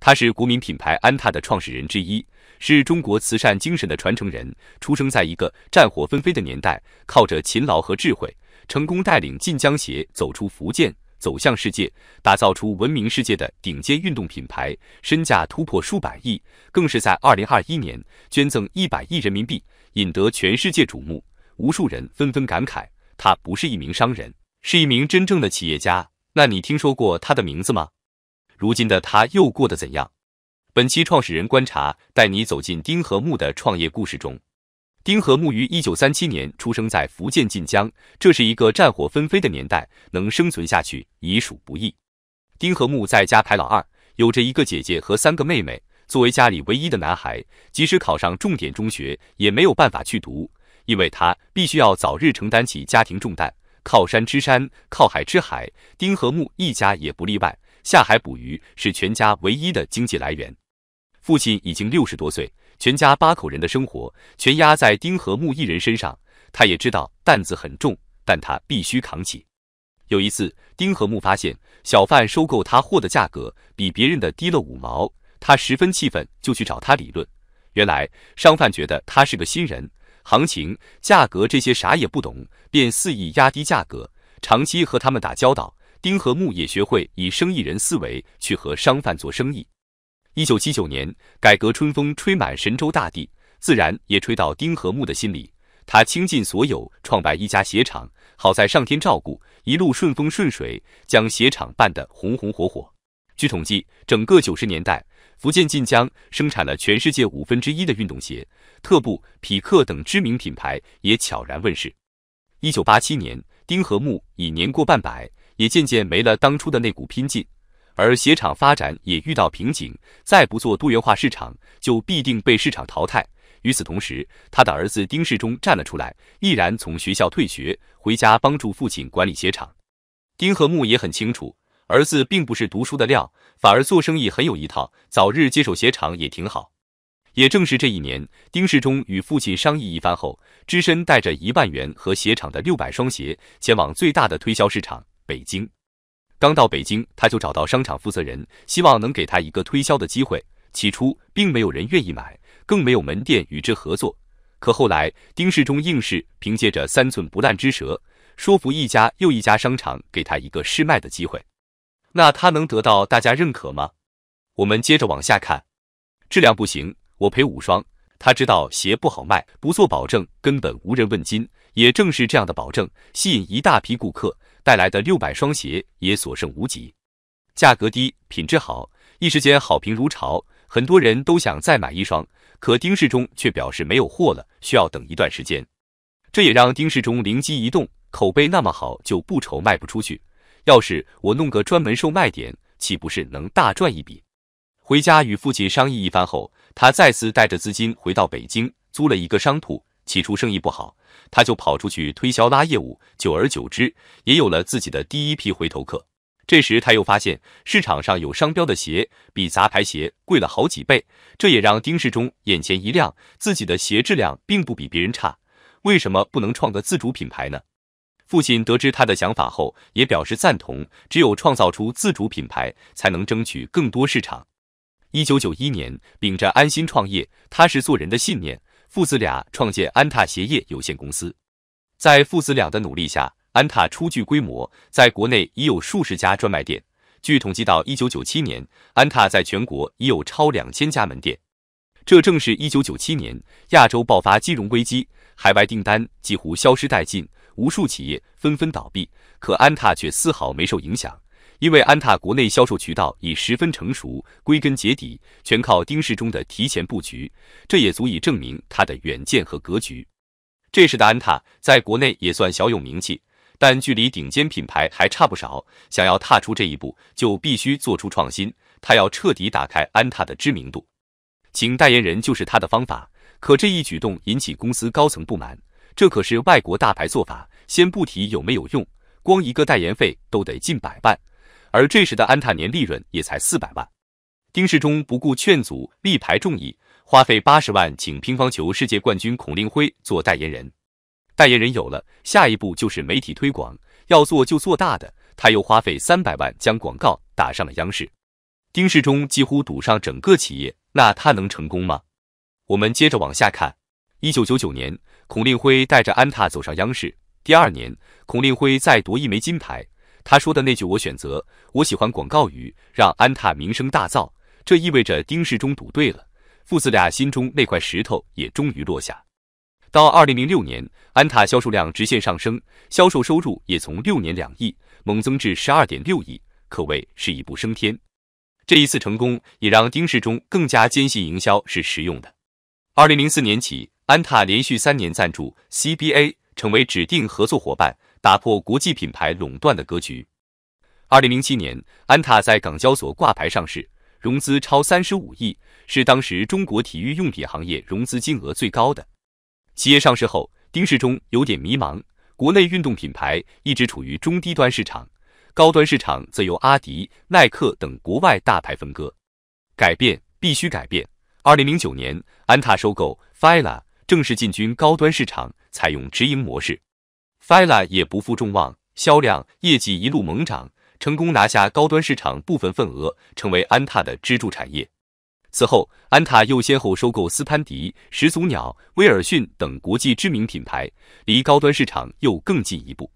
他是国民品牌安踏的创始人之一，是中国慈善精神的传承人。出生在一个战火纷飞的年代，靠着勤劳和智慧，成功带领晋江鞋走出福建，走向世界，打造出闻名世界的顶尖运动品牌，身价突破数百亿。更是在二零二一年捐赠一百亿人民币，引得全世界瞩目。无数人纷纷感慨，他不是一名商人，是一名真正的企业家。那你听说过他的名字吗？如今的他又过得怎样？本期创始人观察带你走进丁和木的创业故事中。丁和木于一九三七年出生在福建晋江，这是一个战火纷飞的年代，能生存下去已属不易。丁和木在家排老二，有着一个姐姐和三个妹妹，作为家里唯一的男孩，即使考上重点中学也没有办法去读，因为他必须要早日承担起家庭重担。靠山吃山，靠海吃海，丁和木一家也不例外。下海捕鱼是全家唯一的经济来源，父亲已经六十多岁，全家八口人的生活全压在丁和木一人身上。他也知道担子很重，但他必须扛起。有一次，丁和木发现小贩收购他货的价格比别人的低了五毛，他十分气愤，就去找他理论。原来商贩觉得他是个新人，行情、价格这些啥也不懂，便肆意压低价格。长期和他们打交道。丁和木也学会以生意人思维去和商贩做生意。一九七九年，改革春风吹满神州大地，自然也吹到丁和木的心里。他倾尽所有创办一家鞋厂，好在上天照顾，一路顺风顺水，将鞋厂办得红红火火。据统计，整个九十年代，福建晋江生产了全世界五分之一的运动鞋。特步、匹克等知名品牌也悄然问世。一九八七年，丁和木已年过半百。也渐渐没了当初的那股拼劲，而鞋厂发展也遇到瓶颈，再不做多元化市场，就必定被市场淘汰。与此同时，他的儿子丁世忠站了出来，毅然从学校退学，回家帮助父亲管理鞋厂。丁和木也很清楚，儿子并不是读书的料，反而做生意很有一套，早日接手鞋厂也挺好。也正是这一年，丁世忠与父亲商议一番后，只身带着一万元和鞋厂的六百双鞋，前往最大的推销市场。北京，刚到北京，他就找到商场负责人，希望能给他一个推销的机会。起初，并没有人愿意买，更没有门店与之合作。可后来，丁世忠硬是凭借着三寸不烂之舌，说服一家又一家商场给他一个试卖的机会。那他能得到大家认可吗？我们接着往下看。质量不行，我赔五双。他知道鞋不好卖，不做保证，根本无人问津。也正是这样的保证，吸引一大批顾客，带来的六百双鞋也所剩无几。价格低，品质好，一时间好评如潮，很多人都想再买一双。可丁世忠却表示没有货了，需要等一段时间。这也让丁世忠灵机一动，口碑那么好，就不愁卖不出去。要是我弄个专门售卖点，岂不是能大赚一笔？回家与父亲商议一番后，他再次带着资金回到北京，租了一个商铺。起初生意不好，他就跑出去推销拉业务，久而久之也有了自己的第一批回头客。这时他又发现市场上有商标的鞋比杂牌鞋贵了好几倍，这也让丁世忠眼前一亮，自己的鞋质量并不比别人差，为什么不能创个自主品牌呢？父亲得知他的想法后也表示赞同，只有创造出自主品牌，才能争取更多市场。一九九一年，秉着安心创业、踏实做人的信念。父子俩创建安踏鞋业有限公司，在父子俩的努力下，安踏初具规模，在国内已有数十家专卖店。据统计，到一九九七年，安踏在全国已有超两千家门店。这正是一九九七年亚洲爆发金融危机，海外订单几乎消失殆尽，无数企业纷纷倒闭，可安踏却丝毫没受影响。因为安踏国内销售渠道已十分成熟，归根结底全靠丁世忠的提前布局，这也足以证明他的远见和格局。这时的安踏在国内也算小有名气，但距离顶尖品牌还差不少。想要踏出这一步，就必须做出创新。他要彻底打开安踏的知名度，请代言人就是他的方法。可这一举动引起公司高层不满，这可是外国大牌做法，先不提有没有用，光一个代言费都得近百万。而这时的安踏年利润也才四百万，丁世忠不顾劝阻，力排众议，花费八十万请乒乓球世界冠军孔令辉做代言人。代言人有了，下一步就是媒体推广，要做就做大的，他又花费三百万将广告打上了央视。丁世忠几乎赌上整个企业，那他能成功吗？我们接着往下看。一九九九年，孔令辉带着安踏走上央视，第二年，孔令辉再夺一枚金牌。他说的那句“我选择，我喜欢”，广告语让安踏名声大噪，这意味着丁世忠赌对了，父子俩心中那块石头也终于落下。到二零零六年，安踏销售量直线上升，销售收入也从六年两亿猛增至十二点六亿，可谓是一步升天。这一次成功也让丁世忠更加坚信营销是实用的。二零零四年起，安踏连续三年赞助 CBA，成为指定合作伙伴。打破国际品牌垄断的格局。二零零七年，安踏在港交所挂牌上市，融资超三十五亿，是当时中国体育用品行业融资金额最高的企业。上市后，丁世忠有点迷茫：国内运动品牌一直处于中低端市场，高端市场则由阿迪、耐克等国外大牌分割。改变必须改变。二零零九年，安踏收购 FILA，正式进军高端市场，采用直营模式。Fila 也不负众望，销量业绩一路猛涨，成功拿下高端市场部分份额，成为安踏的支柱产业。此后，安踏又先后收购斯潘迪、始祖鸟、威尔逊等国际知名品牌，离高端市场又更进一步。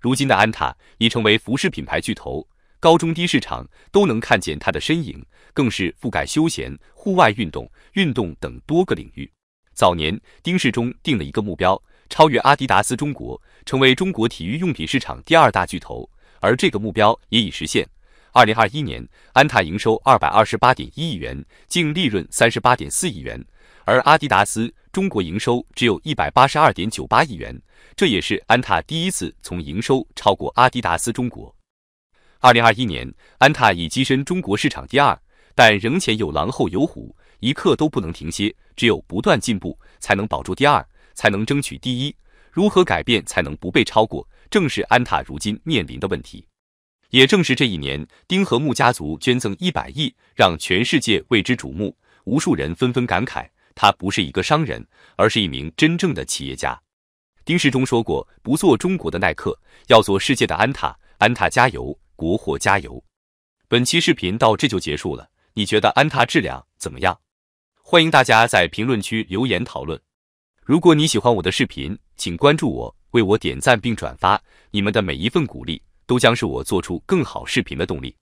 如今的安踏已成为服饰品牌巨头，高中低市场都能看见它的身影，更是覆盖休闲、户外运动、运动等多个领域。早年，丁世忠定了一个目标。超越阿迪达斯中国，成为中国体育用品市场第二大巨头，而这个目标也已实现。二零二一年，安踏营收二百二十八点一亿元，净利润三十八点四亿元，而阿迪达斯中国营收只有一百八十二点九八亿元，这也是安踏第一次从营收超过阿迪达斯中国。二零二一年，安踏已跻身中国市场第二，但仍前有狼，后有虎，一刻都不能停歇，只有不断进步，才能保住第二。才能争取第一，如何改变才能不被超过，正是安踏如今面临的问题。也正是这一年，丁和睦家族捐赠一百亿，让全世界为之瞩目，无数人纷纷感慨，他不是一个商人，而是一名真正的企业家。丁世忠说过，不做中国的耐克，要做世界的安踏。安踏加油，国货加油！本期视频到这就结束了，你觉得安踏质量怎么样？欢迎大家在评论区留言讨论。如果你喜欢我的视频，请关注我，为我点赞并转发。你们的每一份鼓励，都将是我做出更好视频的动力。